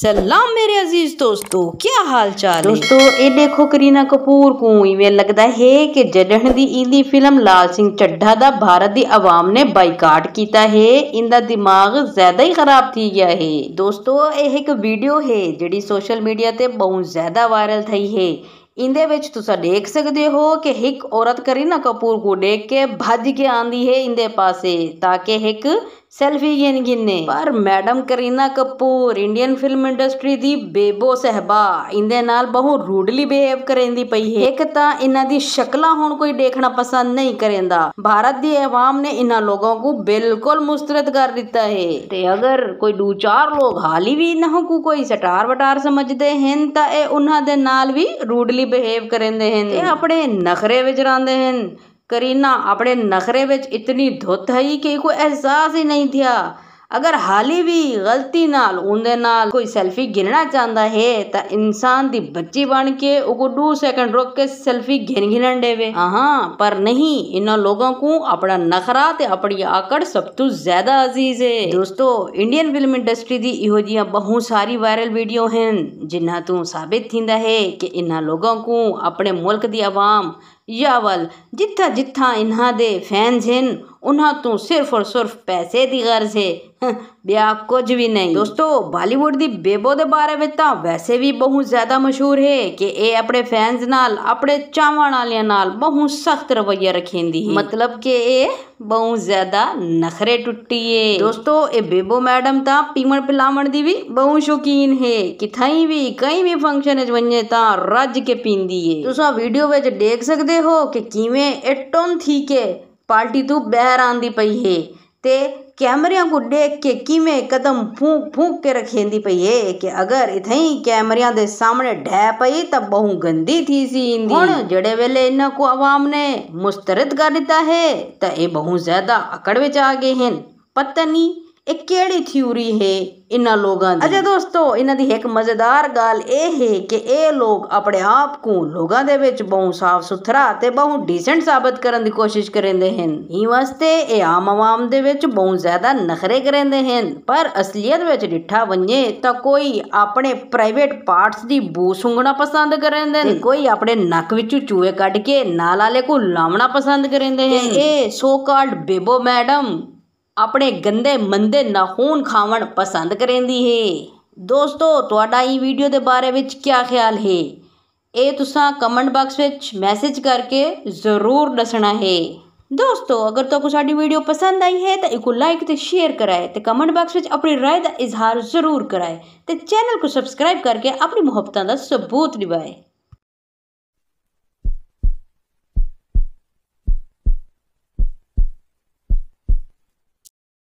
ਸਲਾਮ ਮੇਰੇ ਅਜ਼ੀਜ਼ ਦੋਸਤੋ ਕੀ ਹਾਲ ਚਾਲ ਹੈ ਦੋਸਤੋ ਇਹ ਦੇਖੋ ਕਰੀਨਾ ਕਪੂਰ ਨੂੰ ਇਵੇਂ ਲੱਗਦਾ ਹੈ ਕਿ ਜੱਡਣ ਦੀ ਇੰਦੀ ਫਿਲਮ ਲਾਲ ਸਿੰਘ ਚੱਡਾ ਦਾ ਭਾਰਤ ਦੀ ਆਵਾਮ ਨੇ ਬਾਈਕਾਟ ਕੀਤਾ ਹੈ ਇਹਦਾ ਦਿਮਾਗ ਜ਼ਿਆਦਾ ਹੀ ਖਰਾਬ ਥੀ ਗਿਆ ਹੈ ਦੋਸਤੋ ਇਹ ਇੱਕ ਵੀਡੀਓ ਹੈ ਜਿਹੜੀ ਸੋਸ਼ਲ ਮੀਡੀਆ ਤੇ ਬਹੁਤ ਜ਼ਿਆਦਾ ਵਾਇਰਲ થઈ ਹੈ ਇੰਦੇ ਵਿੱਚ ਤੁਸੀਂ ਦੇਖ ਸਕਦੇ ਹੋ ਕਿ ਇੱਕ ਔਰਤ ਕਰੀਨਾ ਕਪੂਰ ਨੂੰ ਦੇਖ ਕੇ ਭੱਜ ਕੇ ਆਂਦੀ ਹੈ ਇੰਦੇ ਪਾਸੇ ਤਾਂ ਕਿ ਇੱਕ ਸੈਲਫੀ ਗਿਨਗਿਨ ਗਿਨੇ ਪਰ madam Kareena Kapoor Indian film industry ਦੀ ਬੇਬੋ ਸਹਿਬਾ ਇਹਦੇ ਨਾਲ ਬਹੁਤ ਰੂਡਲੀ ਬਿਹੇਵ ਕਰੇਂਦੀ ਪਈ ਹੈ ਇੱਕ ਤਾਂ ਇਹਨਾਂ ਦੀ ਸ਼ਕਲਾਂ ਹੁਣ ਕੋਈ ਦੇਖਣਾ ਪਸੰਦ ਨਹੀਂ ਕਰੇਂਦਾ ਭਾਰਤ ਦੀ ਆਵਾਮ ਨੇ ਇਹਨਾਂ ਲੋਕਾਂ ਨੂੰ ਬਿਲਕੁਲ ਮੁਸਤਰਦ ਕਰ ਦਿੱਤਾ ਹੈ ਤੇ ਅਗਰ ਕੋਈ ਦੋ ਚਾਰ ਲੋਕ ਹਾਲੀ ਵੀ ਇਹਨਾਂ ਨੂੰ ਕੋਈ ਸਟਾਰ ਵਟਾਰ ਸਮਝਦੇ ਹਨ ਤਾਂ ਇਹ ਉਹਨਾਂ ਦੇ ਨਾਲ ਵੀ ਰੂਡਲੀ ਬਿਹੇਵ ਕਰੇਂਦੇ ਹਨ ਤੇ ਆਪਣੇ ਨਖਰੇ ਵਿੱਚ ਰਹਿੰਦੇ ਹਨ ਕਰੀਨਾ ਆਪਣੇ ਨਖਰੇ ਵਿੱਚ ਇਤਨੀ ਧੁੱਤ ਹੈ ਕਿ ਕੋਈ ਅਹਿਸਾਸ ਹੀ ਨਹੀਂ ਥਿਆ ਅਗਰ ਹਾਲੀ ਵੀ ਗਲਤੀ ਨਾਲ ਉਹਦੇ ਨਾਲ ਕੋਈ ਸੈਲਫੀ ਗਿਣਨਾ ਚਾਹੁੰਦਾ ਹੈ ਤਾਂ ਇਨਸਾਨ ਦੀ ਬੱਚੀ ਬਣ ਕੇ ਉਹ ਕੋ 2 ਸੈਕਿੰਡ ਰੁਕ ਕੇ ਸੈਲਫੀ ਗਿਣ ਗਿਣਣ ਦੇਵੇ ਹਾਂ ਪਰ ਨਹੀਂ ਇਹਨਾਂ ਲੋਕਾਂ ਨੂੰ ਆਪਣਾ ਨਖਰਾ ਤੇ ਆਪਣੀ ਆਕੜ ਸਭ ਤੋਂ ਜ਼ਿਆਦਾ ਅਜ਼ੀਜ਼ ਹੈ ਦੋਸਤੋ ਇੰਡੀਅਨ ਫਿਲਮ ਇੰਡਸਟਰੀ ਦੀ ਇਹੋ ਜੀਆਂ ਬਹੁਤ ਸਾਰੀ ਵਾਇਰਲ ਵੀਡੀਓ ਹਨ ਜਿਨ੍ਹਾਂ ਤੋਂ ਸਾਬਿਤ ਥਿੰਦਾ ਹੈ ਕਿ ਇਹਨਾਂ ਲੋਕਾਂ ਨੂੰ ਆਪਣੇ ਮੁਲਕ ਦੀ ਆਵਾਮ ਯਾਵਲ ਜਿੱਥਾ ਜਿੱਥਾ ਇਹਨਾਂ ਦੇ ਫੈਨਸ ਹਨ ਉਹਨਾਂ ਤੋਂ ਸਿਰਫ ਔਰ ਸਿਰਫ ਪੈਸੇ ਦੀ ਗਰਜ਼ ਹੈ ਬਿਆ ਕੁਝ ਵੀ ਨਹੀਂ ਦੋਸਤੋ ਬਾਲੀਵੁੱਡ ਦੀ ਬੇਬੋ ਦੇ ਬਾਰੇ ਵਿੱਚ ਤਾਂ ਵੈਸੇ ਵੀ ਬਹੁਤ ਜ਼ਿਆਦਾ ਮਸ਼ਹੂਰ ਹੈ ਕਿ ਇਹ ਆਪਣੇ ਫੈਨਸ ਨਾਲ ਆਪਣੇ ਚਾਹਣ ਵਾਲਿਆਂ ਨਾਲ ਬਹੁਤ ਸਖਤ ਰਵਈਆ ਰੱਖਿੰਦੀ ਹੈ ਮਤਲਬ ਕਿ ਇਹ ਬਹੁਤ ਜ਼ਿਆਦਾ ਨਖਰੇ ਟੁੱਟੀ ਏ ਦੋਸਤੋ ਇਹ ਬੇਬੋ ਮੈਡਮ ਤਾਂ ਪੀਮਣ ਪਿਲਾਵਣ ਦੀ ਵੀ ਬਹੁਤ ਸ਼ੌਕੀਨ ਹੈ ਕਿਥਾਈ ਵੀ ਕਈ ਵੀ ਫੰਕਸ਼ਨ ਵਿੱਚ ਵੰਨੇ ਤਾਂ ਰੱਜ ਕੇ ਪੀਂਦੀ ਏ ਤੁਸੀਂ ਵੀਡੀਓ ਵਿੱਚ ਦੇਖ ਸਕਦੇ ਹੋ ਕਿ ਕਿਵੇਂ ਇਹ ਟੋਨ ਕੇ ਪਾਰਟੀ ਤੋਂ ਬਹਿਰ ਆਂਦੀ ਪਈ ਹੈ ते कैमरिया को देख के किमें कदम फूक फूक के रखेंदी पई है कि अगर इथई कैमरिया दे सामने ढह पई तब बहु गंदी थी सी इंदी और जड़े वेले इना को आवाम ने मुस्तरद कर दिता है तो ये बहुत ज्यादा अकड़ विच आ गए हैं पता नहीं ਇਹ ਕਿਹੜੀ ਥਿਊਰੀ ਹੈ ਇਹਨਾਂ ਲੋਕਾਂ ਦੀ ਅਜਾ ਦੋਸਤੋ ਇਹਨਾਂ ਦੀ ਇੱਕ ਮਜ਼ੇਦਾਰ ਗੱਲ ਇਹ ਹੈ ਕਿ ਇਹ ਲੋਕ ਆਪਣੇ ਆਪ ਨੂੰ ਲੋਕਾਂ ਦੇ ਵਿੱਚ ਬਹੁਤ ਸਾਫ ਸੁਥਰਾ ਤੇ ਬਹੁਤ ਡੀਸੈਂਟ ਸਾਬਤ ਕਰਨ ਦੀ ਕੋਸ਼ਿਸ਼ ਕਰਦੇ ਹਨ ਇਹ ਵਾਸਤੇ ਇਹ ਆਮ ਆਵਾਮ ਦੇ ਵਿੱਚ ਬਹੁਤ ਜ਼ਿਆਦਾ ਨਖਰੇ ਕਰਦੇ ਹਨ ਪਰ ਅਸਲੀਅਤ ਵਿੱਚ ਡਿੱਠਾ ਵੰਨੇ ਤਾਂ ਕੋਈ ਆਪਣੇ ਪ੍ਰਾਈਵੇਟ ਪਾਰਟਸ ਦੀ ਬੂ ਸੁੰਘਣਾ ਪਸੰਦ ਕਰਦੇ ਨੇ ਕੋਈ ਆਪਣੇ ਨੱਕ ਵਿੱਚੋਂ ਚੂਹੇ ਕੱਢ ਕੇ ਨਾਲ ਵਾਲੇ ਨੂੰ ਲਾਉਣਾ ਪਸੰਦ ਕਰਦੇ ਨੇ ਇਹ ਸੋ ਕਾਲਡ ਬੇਬੋ ਮੈਡਮ ਆਪਣੇ ਗੰਦੇ ਮੰਦੇ ਨਾਖੂਨ ਖਾਵਣ ਪਸੰਦ ਕਰੇਂਦੀ ਹੈ ਦੋਸਤੋ ਤੁਹਾਡਾ ਇਹ ਵੀਡੀਓ ਦੇ ਬਾਰੇ ਵਿੱਚ ਕੀ ਖਿਆਲ ਹੈ ਇਹ ਤੁਸੀਂ ਕਮੈਂਟ ਬਾਕਸ ਵਿੱਚ ਮੈਸੇਜ ਕਰਕੇ ਜ਼ਰੂਰ ਦੱਸਣਾ ਹੈ ਦੋਸਤੋ ਅਗਰ ਤੁਹਾਨੂੰ ਸਾਡੀ ਵੀਡੀਓ ਪਸੰਦ ਆਈ ਹੈ ਤਾਂ ਇੱਕ ਲਾਈਕ ਤੇ ਸ਼ੇਅਰ ਕਰਾਏ ਤੇ ਕਮੈਂਟ ਬਾਕਸ ਵਿੱਚ ਆਪਣੀ رائے ਦਾ ਇਜ਼ਹਾਰ ਜ਼ਰੂਰ ਕਰਾਏ ਤੇ ਚੈਨਲ ਨੂੰ ਸਬਸਕ੍ਰਾਈਬ ਕਰਕੇ ਆਪਣੀ ਮੁਹੱਬਤਾਂ ਦਾ ਸਬੂਤ ਦਿਵਾਏ